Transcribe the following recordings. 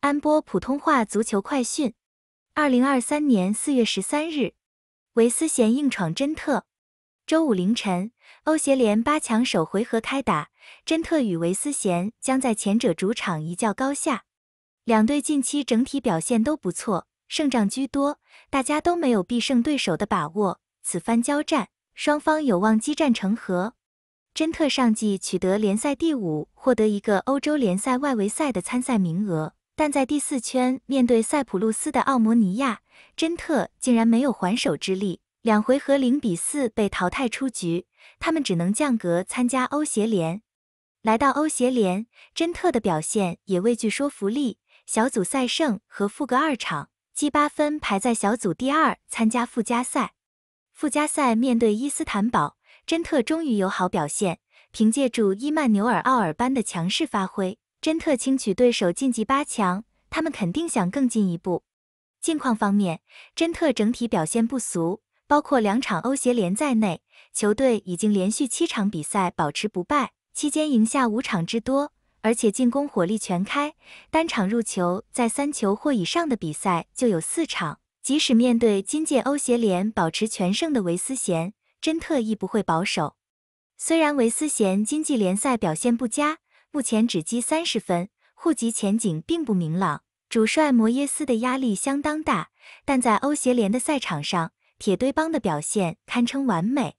安波普通话足球快讯：二零二三年四月十三日，维斯贤硬闯真特。周五凌晨，欧协联八强首回合开打，真特与维斯贤将在前者主场一较高下。两队近期整体表现都不错，胜仗居多，大家都没有必胜对手的把握。此番交战，双方有望激战成和。真特上季取得联赛第五，获得一个欧洲联赛外围赛的参赛名额。但在第四圈面对塞浦路斯的奥摩尼亚，真特竟然没有还手之力，两回合零比四被淘汰出局。他们只能降格参加欧协联。来到欧协联，真特的表现也未具说服力，小组赛胜和负各二场，积八分排在小组第二，参加附加赛。附加赛面对伊斯坦堡，真特终于有好表现，凭借住伊曼纽尔奥尔班的强势发挥。真特轻取对手晋级八强，他们肯定想更进一步。近况方面，真特整体表现不俗，包括两场欧协联在内，球队已经连续七场比赛保持不败，期间赢下五场之多，而且进攻火力全开，单场入球在三球或以上的比赛就有四场。即使面对今届欧协联保持全胜的维斯咸，真特亦不会保守。虽然维斯咸今季联赛表现不佳。目前只积三十分，户籍前景并不明朗。主帅摩耶斯的压力相当大，但在欧协联的赛场上，铁堆帮的表现堪称完美。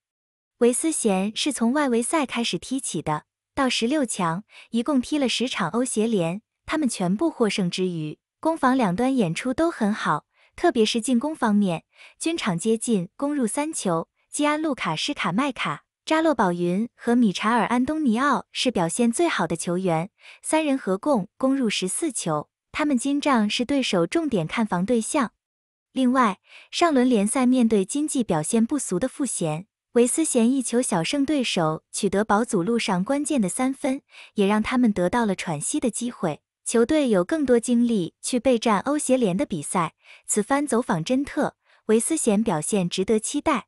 维斯贤是从外围赛开始踢起的，到十六强一共踢了十场欧协联，他们全部获胜之余，攻防两端演出都很好，特别是进攻方面，均场接近攻入三球。基安路卡施卡麦卡。扎洛宝云和米查尔·安东尼奥是表现最好的球员，三人合共攻入十四球。他们今仗是对手重点看防对象。另外，上轮联赛面对经济表现不俗的富咸，维斯咸一球小胜对手，取得保组路上关键的三分，也让他们得到了喘息的机会，球队有更多精力去备战欧协联的比赛。此番走访真特，维斯咸表现值得期待。